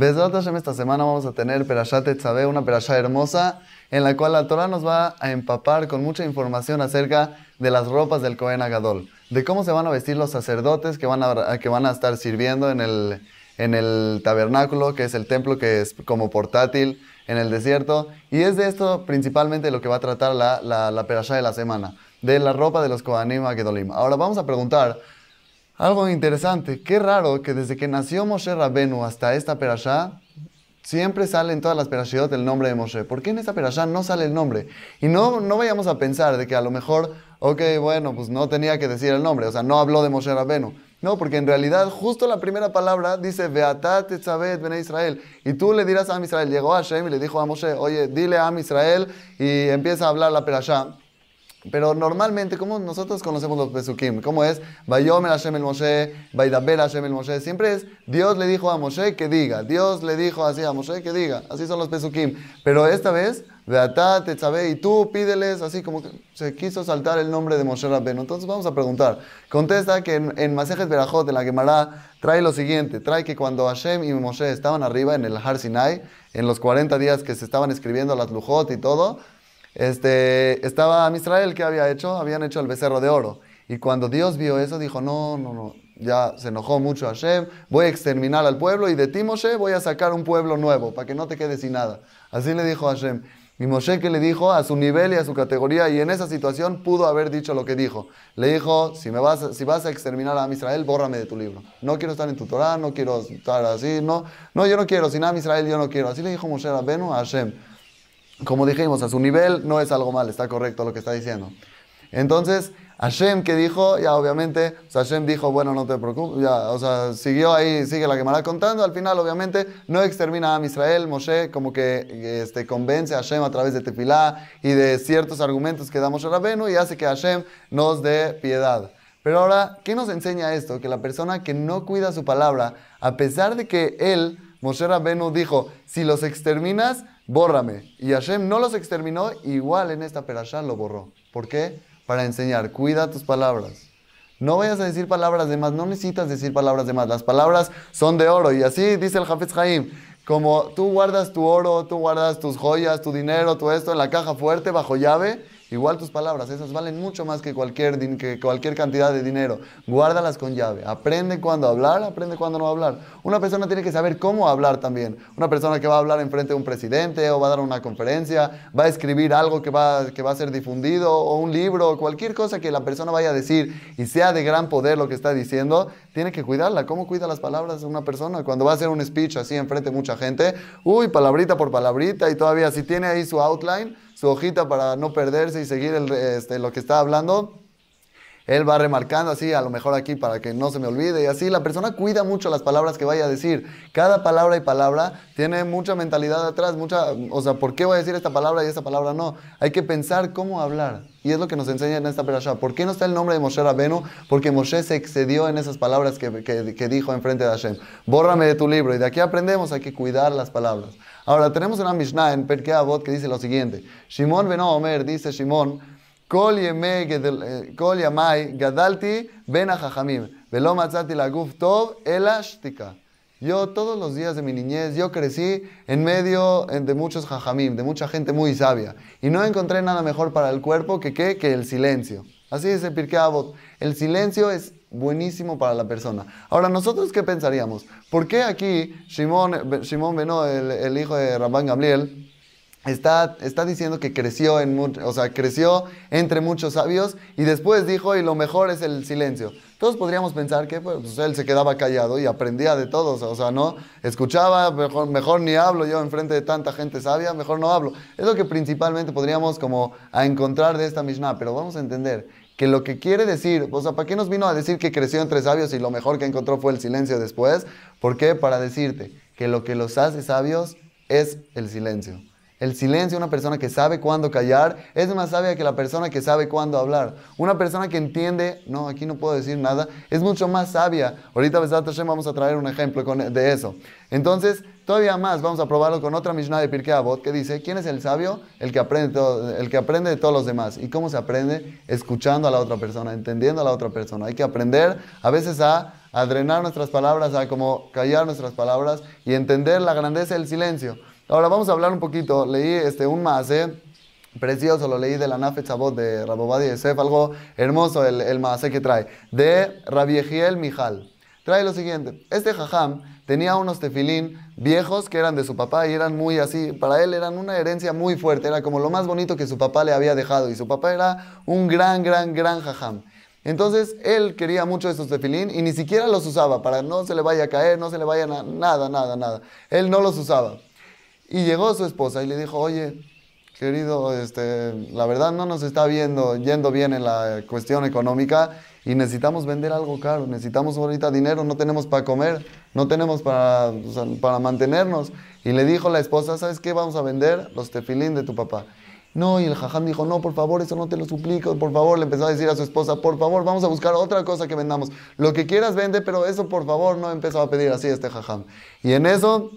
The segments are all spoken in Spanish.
Bezrat esta semana vamos a tener Perashat Etzabe, una perashá hermosa, en la cual la Torah nos va a empapar con mucha información acerca de las ropas del Cohen Agadol, de cómo se van a vestir los sacerdotes que van a, que van a estar sirviendo en el, en el tabernáculo, que es el templo que es como portátil en el desierto. Y es de esto principalmente lo que va a tratar la, la, la de la semana, de la ropa de los Kohanim Agadolim. Ahora vamos a preguntar algo interesante, qué raro que desde que nació Moshe Rabbenu hasta esta perashá, siempre sale en todas las perashiot el nombre de Moshe. ¿Por qué en esta perashá no sale el nombre? Y no, no vayamos a pensar de que a lo mejor, ok, bueno, pues no tenía que decir el nombre, o sea, no habló de Moshe Rabbenu. No, porque en realidad justo la primera palabra dice Beatat Etzabet ben Israel. Y tú le dirás a Am Israel, llegó Hashem y le dijo a Moshe, oye, dile a Am Israel y empieza a hablar la perashá. Pero normalmente, ¿cómo nosotros conocemos los pesukim? ¿Cómo es? Bayomer Hashem el Moshe, Baidaber Hashem el Moshe. Siempre es Dios le dijo a Moshe que diga. Dios le dijo así a Moshe que diga. Así son los pesukim. Pero esta vez, Beatá, tezabé, y tú pídeles, así como que se quiso saltar el nombre de Moshe Rabben. Entonces vamos a preguntar. Contesta que en, Masejes Masejet Berajot, en la Gemara, trae lo siguiente. Trae que cuando Hashem y Moshe estaban arriba en el Har Sinai, en los 40 días que se estaban escribiendo las Lujot y todo, este, estaba Israel, que había hecho? Habían hecho el becerro de oro. Y cuando Dios vio eso, dijo, no, no, no, ya se enojó mucho a Hashem, voy a exterminar al pueblo y de ti, Moshe, voy a sacar un pueblo nuevo, para que no te quedes sin nada. Así le dijo Hashem. Y Moshe que le dijo a su nivel y a su categoría, y en esa situación pudo haber dicho lo que dijo. Le dijo, si, me vas, si vas a exterminar a Israel, bórrame de tu libro. No quiero estar en tu Torah, no quiero estar así, no, no, yo no quiero, sin a Israel yo no quiero. Así le dijo Moshe Benu, a Hashem como dijimos, a su nivel no es algo mal, está correcto lo que está diciendo. Entonces, Hashem que dijo, ya obviamente, Hashem dijo, bueno, no te preocupes, ya, o sea, siguió ahí, sigue la quemará contando, al final obviamente no extermina a Israel, Moshe como que este, convence a Hashem a través de Tefilá y de ciertos argumentos que damos a Rabenu y hace que Hashem nos dé piedad. Pero ahora, ¿qué nos enseña esto? Que la persona que no cuida su palabra, a pesar de que él, Moshe Rabenu, dijo, si los exterminas, bórrame. Y Hashem no los exterminó, igual en esta perashá lo borró. ¿Por qué? Para enseñar, cuida tus palabras. No vayas a decir palabras de más, no necesitas decir palabras de más. Las palabras son de oro. Y así dice el Hafiz Haim. Como tú guardas tu oro, tú guardas tus joyas, tu dinero, todo esto en la caja fuerte bajo llave, Igual tus palabras, esas valen mucho más que cualquier, que cualquier cantidad de dinero. Guárdalas con llave. Aprende cuándo hablar, aprende cuándo no hablar. Una persona tiene que saber cómo hablar también. Una persona que va a hablar enfrente de un presidente o va a dar una conferencia, va a escribir algo que va, que va a ser difundido o un libro o cualquier cosa que la persona vaya a decir y sea de gran poder lo que está diciendo, tiene que cuidarla. ¿Cómo cuida las palabras una persona cuando va a hacer un speech así enfrente de mucha gente? Uy, palabrita por palabrita y todavía si tiene ahí su outline su hojita para no perderse y seguir este, lo que está hablando. Él va remarcando así, a lo mejor aquí para que no se me olvide y así. La persona cuida mucho las palabras que vaya a decir. Cada palabra y palabra tiene mucha mentalidad atrás, mucha, o sea, ¿por qué voy a decir esta palabra y esta palabra no? Hay que pensar cómo hablar. Y es lo que nos enseña en esta perashá. ¿Por qué no está el nombre de Moshe Rabenu? Porque Moshe se excedió en esas palabras que, que, en dijo enfrente de Hashem. Bórrame de tu libro. Y de aquí aprendemos, hay que cuidar las palabras. Ahora, tenemos una Mishnah en Perkei Avot que dice lo siguiente. Shimon ben Omer dice, Shimon yo todos los días de mi niñez, yo crecí en medio de muchos jajamim, de mucha gente muy sabia. Y no encontré nada mejor para el cuerpo que, ¿qué? que el silencio. Así es el Pirkei Avot. El silencio es buenísimo para la persona. Ahora, ¿nosotros qué pensaríamos? ¿Por qué aquí Shimon, Shimon Beno, el, hijo de Rabban Gabriel? Está, diciendo que creció, o sea, creció entre muchos sabios y después dijo, y lo mejor es el silencio. Todos podríamos pensar que pues, pues, él se quedaba callado y aprendía de todos, o sea, no, escuchaba, mejor, mejor ni hablo yo enfrente de tanta gente sabia, mejor no hablo. Es lo que principalmente podríamos como a encontrar de esta Mishnah, pero vamos a entender que lo que quiere decir, o sea, ¿para qué nos vino a decir que creció entre sabios y lo mejor que encontró fue el silencio después? ¿Por qué? Para decirte que lo que los hace sabios es el silencio. El silencio, una persona que sabe cuándo callar, es más sabia que la persona que sabe cuándo hablar. Una persona que entiende, no, aquí no puedo decir nada, es mucho más sabia. Ahorita, Besat Hashem, vamos a traer un ejemplo de eso. Entonces, todavía más, vamos a probarlo con otra Mishnah de Pirkei Avot que dice, ¿quién es el sabio? El que, aprende el que aprende de todos los demás. ¿Y cómo se aprende? Escuchando a la otra persona, entendiendo a la otra persona. Hay que aprender a veces a a drenar nuestras palabras, a como callar nuestras palabras y entender la grandeza del silencio. Ahora vamos a hablar un poquito. Leí este, un eh precioso, lo leí de la Nafe Chabot de Rabobadi Yosef, algo hermoso el, el ¿eh? que trae, de Rabiejiel Mijal. Trae lo siguiente: este jajam tenía unos tefilín viejos que eran de su papá y eran muy así, para él eran una herencia muy fuerte, era como lo más bonito que su papá le había dejado y su papá era un gran, gran, gran jajam. Entonces él quería mucho esos tefilín y ni siquiera los usaba para no se le vaya a caer, no se le vaya nada, nada, nada. Él no los usaba. Y llegó su esposa y le dijo, oye, querido, este, la verdad no nos está viendo, yendo bien en la cuestión económica y necesitamos vender algo caro, necesitamos ahorita dinero, no tenemos para comer, no tenemos para, para mantenernos. Y le dijo la esposa, ¿sabes qué? Vamos a vender los tefilín de tu papá. No, y el jaján dijo, no, por favor, eso no te lo suplico, por favor, le empezó a decir a su esposa, por favor, vamos a buscar otra cosa que vendamos. Lo que quieras vende, pero eso por favor no empezó a pedir así este jaján. Y en eso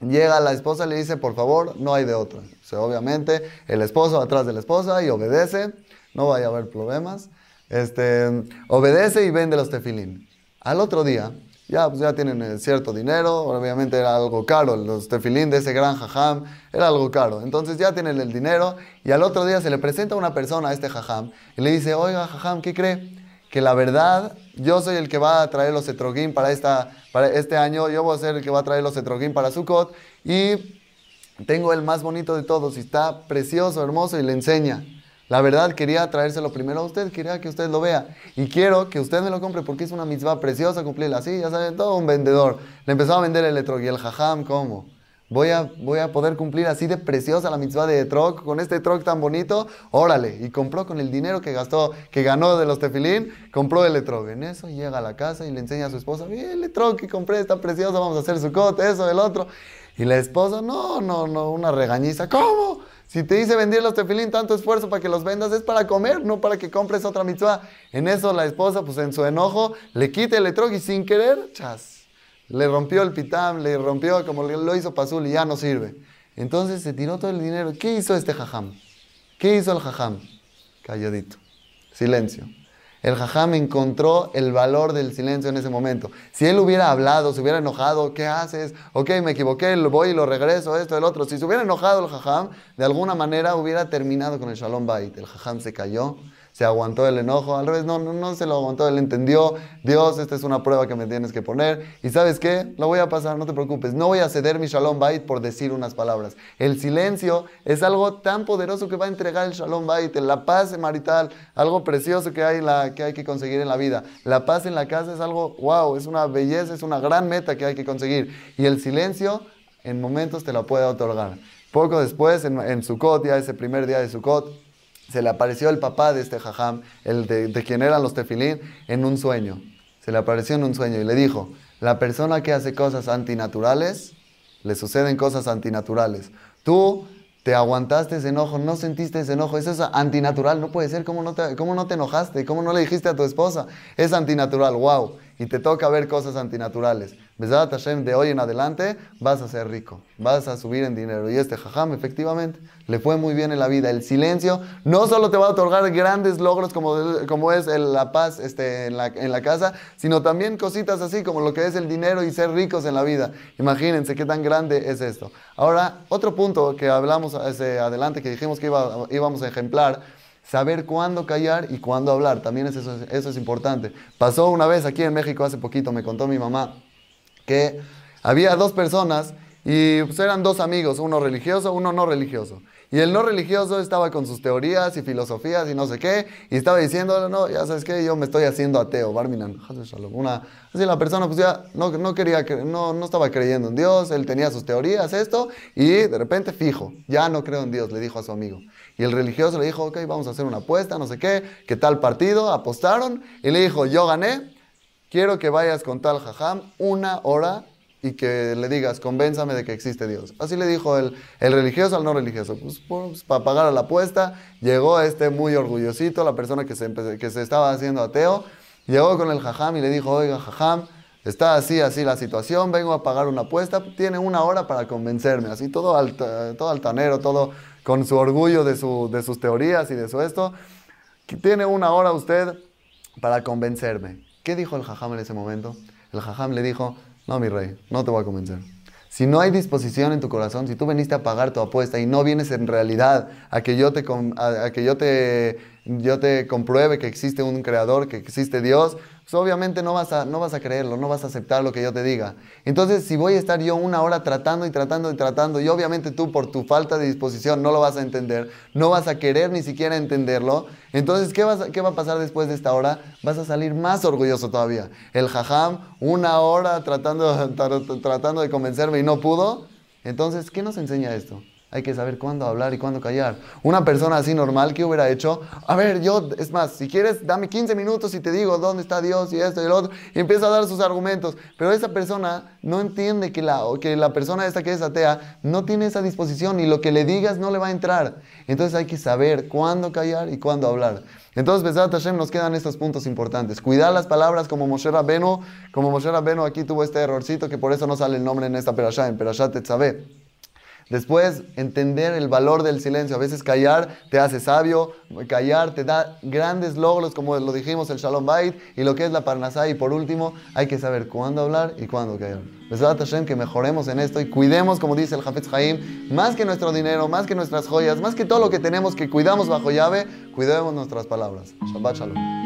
Llega la esposa y le dice, por favor, no hay de otro obviamente, el esposo atrás de la esposa y obedece, no vaya a haber problemas. Este, obedece y vende los tefilín. Al otro día, ya, pues, ya tienen eh, cierto dinero, obviamente era algo caro, los tefilín de ese gran jajam era algo caro. Entonces ya tienen el dinero y al otro día se le presenta una persona a este jajam y le dice, oiga jajam, ¿qué cree? que la verdad, yo soy el que va a traer los etrogim para, esta, para este año, yo voy a ser el que va a traer los etrogim para Sukkot y tengo el más bonito de todos y está precioso, hermoso y le enseña. La verdad quería traérselo primero a usted, quería que usted lo vea. Y quiero que usted me lo compre porque es una mitzvah preciosa cumplirla así, ya saben, todo un vendedor. Le empezó a vender el y el jajam, ¿cómo? Voy a, voy a poder cumplir así de preciosa la mitzvah de Troc, con este Troc tan bonito, órale. Y compró con el dinero que gastó, que ganó de los tefilín, compró el Etrog. En eso llega a la casa y le enseña a su esposa, eh, el Etrog que compré está precioso, vamos a hacer su cote eso, el otro. Y la esposa, no, no, no, una regañiza. ¿Cómo? Si te hice vender los tefilín, tanto esfuerzo para que los vendas es para comer, no para que compres otra mitzvah. En eso la esposa, pues en su enojo, le quita el Etrog y sin querer, chas, le rompió el pitam, le rompió como lo hizo Pazul y ya no sirve. Entonces se tiró todo el dinero. ¿Qué hizo este jajam? ¿Qué hizo el jajam? Calladito. Silencio. El jajam encontró el valor del silencio en ese momento. Si él hubiera hablado, se hubiera enojado, ¿qué haces? Ok, me equivoqué, lo voy y lo regreso, esto, el otro. Si se hubiera enojado el jajam, de alguna manera hubiera terminado con el shalom bait. El jajam se cayó, se aguantó el enojo, al revés, no, no, se lo aguantó, él entendió, Dios, esta es una prueba que me tienes que poner, y sabes qué, lo voy a pasar, no te preocupes, no voy a ceder mi shalom bait por decir unas palabras. El silencio es algo tan poderoso que va a entregar el shalom bait, la paz marital, algo precioso que hay, la, que, hay que conseguir en la vida. La paz en la casa es algo, wow, es una belleza, es una gran meta que hay que conseguir. Y el silencio en momentos te lo puede otorgar. Poco después, en, en Sukkot, ya ese primer día de Sukkot, se le apareció el papá de este jajam, el de, quien eran los tefilín, en un sueño. Se le apareció en un sueño y le dijo, la persona que hace cosas antinaturales, le suceden cosas antinaturales. Tú te aguantaste ese enojo, no sentiste ese enojo, eso es antinatural, no puede ser, ¿cómo no te, cómo no te enojaste? ¿Cómo no le dijiste a tu esposa? Es antinatural, wow. Y te toca ver cosas antinaturales de hoy en adelante vas a ser rico, vas a subir en dinero. Y este jajam, efectivamente, le fue muy bien en la vida. El silencio no solo te va a otorgar grandes logros como, es la paz este, en, la, casa, sino también cositas así como lo que es el dinero y ser ricos en la vida. Imagínense qué tan grande es esto. Ahora, otro punto que hablamos este, adelante, que dijimos que íbamos a ejemplar, saber cuándo callar y cuándo hablar. También eso, eso es importante. Pasó una vez aquí en México hace poquito, me contó mi mamá que había dos personas y pues, eran dos amigos, uno religioso, uno no religioso. Y el no religioso estaba con sus teorías y filosofías y no sé qué, y estaba diciendo, no, ya sabes qué, yo me estoy haciendo ateo, Barminan. Una, así la persona pues ya no, no quería, no, no estaba creyendo en Dios, él tenía sus teorías, esto, y de repente fijo, ya no creo en Dios, le dijo a su amigo. Y el religioso le dijo, ok, vamos a hacer una apuesta, no sé qué, qué tal partido, apostaron, y le dijo, yo gané, quiero que vayas con tal jajam una hora y que le digas, convénzame de que existe Dios. Así le dijo el, religioso al no religioso. Pues, pues para pagar la apuesta, llegó este muy orgullosito, la persona que se, que se estaba haciendo ateo, llegó con el jajam y le dijo, oiga jajam, está así, así la situación, vengo a pagar una apuesta, tiene una hora para convencerme, así todo, altanero, todo con su orgullo de, de sus teorías y de su esto, tiene una hora usted para convencerme. ¿Qué dijo el jajam en ese momento? El jajam le dijo, no, mi rey, no te voy a convencer. Si no hay disposición en tu corazón, si tú veniste a pagar tu apuesta y no vienes en realidad a que yo te, que yo te, yo te compruebe que existe un creador, que existe Dios, pues, obviamente no vas, a, creerlo, no vas a aceptar lo que yo te diga. Entonces, si voy a estar yo una hora tratando y tratando y tratando, y obviamente tú por tu falta de disposición no lo vas a entender, no vas a querer ni siquiera entenderlo, entonces, ¿qué, va a pasar después de esta hora? Vas a salir más orgulloso todavía. El jajam, una hora tratando, tratando de convencerme y no pudo. Entonces, ¿qué nos enseña esto? Hay que saber cuándo hablar y cuándo callar. Una persona así normal que hubiera hecho, a ver, yo, es más, si quieres, dame 15 minutos y te digo dónde está Dios y esto y el otro, y empieza a dar sus argumentos. Pero esa persona no entiende que la, que la persona esta que es atea no tiene esa disposición y lo que le digas no le va a entrar. Entonces hay que saber cuándo callar y cuándo hablar. Entonces, Besat Hashem, nos quedan estos puntos importantes. Cuidar las palabras como Moshe Rabenu. Como Moshe Rabenu aquí tuvo este errorcito que por eso no sale el nombre en esta perashá, en Perashat Tetzaveh. Después, entender el valor del silencio. A veces callar te hace sabio, callar te da grandes logros, como lo dijimos, el Shalom Bait y lo que es la Parnasá. Y por último, hay que saber cuándo hablar y cuándo callar. a Hashem, que mejoremos en esto y cuidemos, como dice el Hafiz Haim, más que nuestro dinero, más que nuestras joyas, más que todo lo que tenemos que cuidamos bajo llave, cuidemos nuestras palabras. Shabbat Shalom.